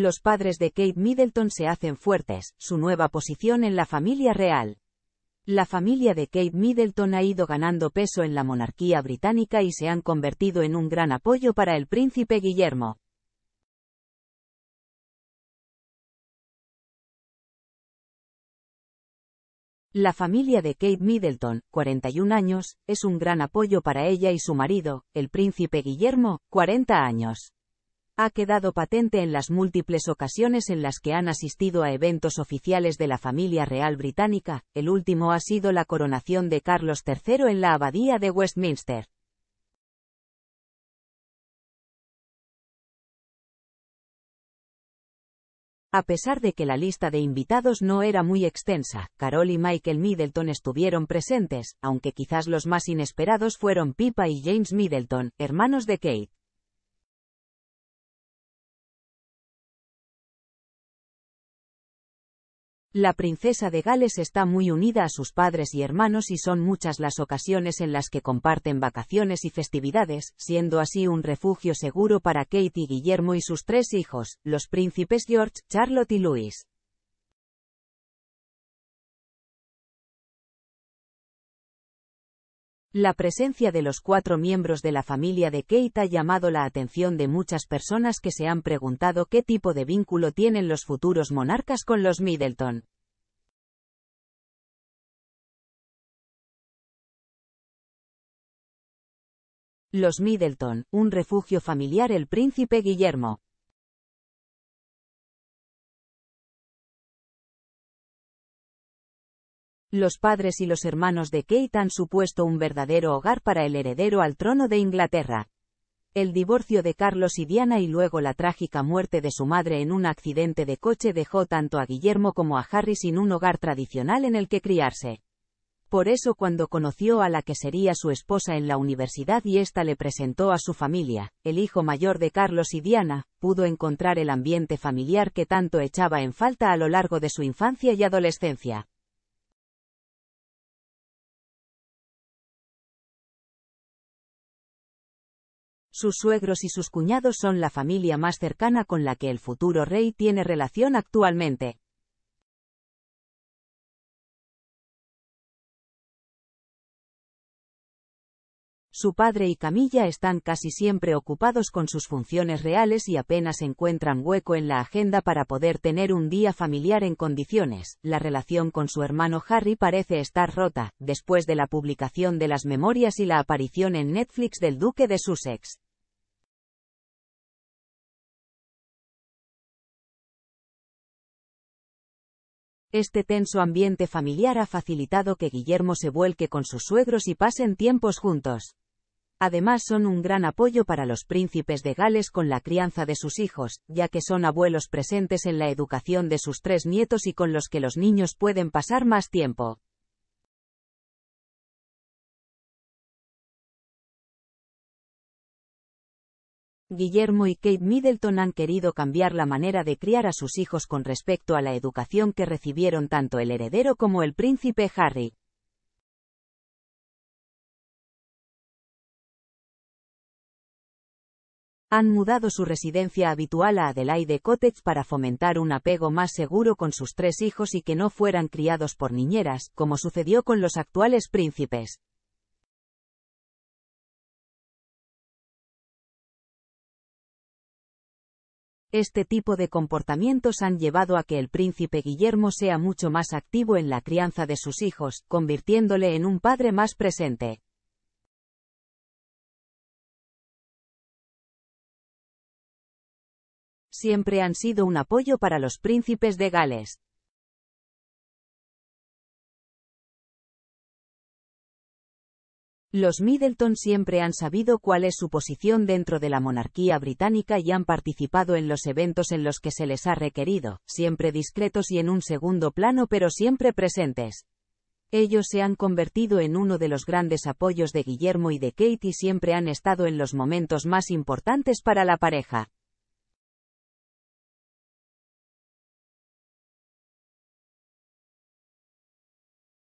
Los padres de Kate Middleton se hacen fuertes, su nueva posición en la familia real. La familia de Kate Middleton ha ido ganando peso en la monarquía británica y se han convertido en un gran apoyo para el príncipe Guillermo. La familia de Kate Middleton, 41 años, es un gran apoyo para ella y su marido, el príncipe Guillermo, 40 años ha quedado patente en las múltiples ocasiones en las que han asistido a eventos oficiales de la familia real británica, el último ha sido la coronación de Carlos III en la abadía de Westminster. A pesar de que la lista de invitados no era muy extensa, Carol y Michael Middleton estuvieron presentes, aunque quizás los más inesperados fueron Pipa y James Middleton, hermanos de Kate. La princesa de Gales está muy unida a sus padres y hermanos y son muchas las ocasiones en las que comparten vacaciones y festividades, siendo así un refugio seguro para Kate y Guillermo y sus tres hijos, los príncipes George, Charlotte y Louis. La presencia de los cuatro miembros de la familia de Kate ha llamado la atención de muchas personas que se han preguntado qué tipo de vínculo tienen los futuros monarcas con los Middleton. Los Middleton, un refugio familiar el príncipe Guillermo. Los padres y los hermanos de Kate han supuesto un verdadero hogar para el heredero al trono de Inglaterra. El divorcio de Carlos y Diana y luego la trágica muerte de su madre en un accidente de coche dejó tanto a Guillermo como a Harry sin un hogar tradicional en el que criarse. Por eso cuando conoció a la que sería su esposa en la universidad y ésta le presentó a su familia, el hijo mayor de Carlos y Diana, pudo encontrar el ambiente familiar que tanto echaba en falta a lo largo de su infancia y adolescencia. sus suegros y sus cuñados son la familia más cercana con la que el futuro rey tiene relación actualmente. Su padre y Camilla están casi siempre ocupados con sus funciones reales y apenas encuentran hueco en la agenda para poder tener un día familiar en condiciones. La relación con su hermano Harry parece estar rota, después de la publicación de las memorias y la aparición en Netflix del Duque de Sussex. Este tenso ambiente familiar ha facilitado que Guillermo se vuelque con sus suegros y pasen tiempos juntos. Además son un gran apoyo para los príncipes de Gales con la crianza de sus hijos, ya que son abuelos presentes en la educación de sus tres nietos y con los que los niños pueden pasar más tiempo. Guillermo y Kate Middleton han querido cambiar la manera de criar a sus hijos con respecto a la educación que recibieron tanto el heredero como el príncipe Harry. Han mudado su residencia habitual a Adelaide Cottage para fomentar un apego más seguro con sus tres hijos y que no fueran criados por niñeras, como sucedió con los actuales príncipes. Este tipo de comportamientos han llevado a que el príncipe Guillermo sea mucho más activo en la crianza de sus hijos, convirtiéndole en un padre más presente. Siempre han sido un apoyo para los príncipes de Gales. Los Middleton siempre han sabido cuál es su posición dentro de la monarquía británica y han participado en los eventos en los que se les ha requerido, siempre discretos y en un segundo plano pero siempre presentes. Ellos se han convertido en uno de los grandes apoyos de Guillermo y de Kate y siempre han estado en los momentos más importantes para la pareja.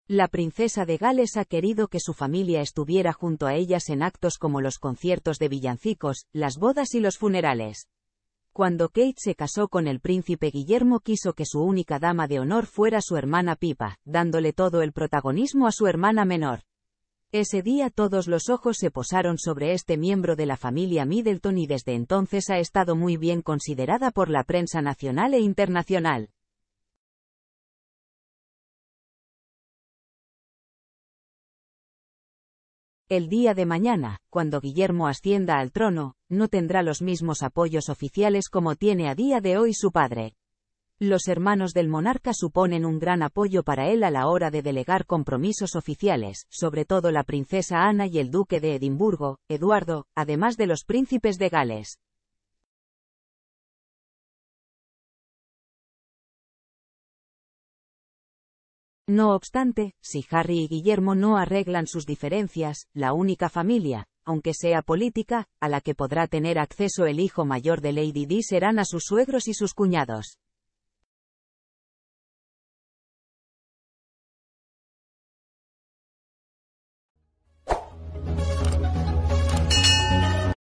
La princesa de Gales ha querido que su familia estuviera junto a ellas en actos como los conciertos de villancicos, las bodas y los funerales. Cuando Kate se casó con el príncipe Guillermo quiso que su única dama de honor fuera su hermana Pipa, dándole todo el protagonismo a su hermana menor. Ese día todos los ojos se posaron sobre este miembro de la familia Middleton y desde entonces ha estado muy bien considerada por la prensa nacional e internacional. El día de mañana, cuando Guillermo ascienda al trono, no tendrá los mismos apoyos oficiales como tiene a día de hoy su padre. Los hermanos del monarca suponen un gran apoyo para él a la hora de delegar compromisos oficiales, sobre todo la princesa Ana y el duque de Edimburgo, Eduardo, además de los príncipes de Gales. No obstante, si Harry y Guillermo no arreglan sus diferencias, la única familia, aunque sea política, a la que podrá tener acceso el hijo mayor de Lady D serán a sus suegros y sus cuñados.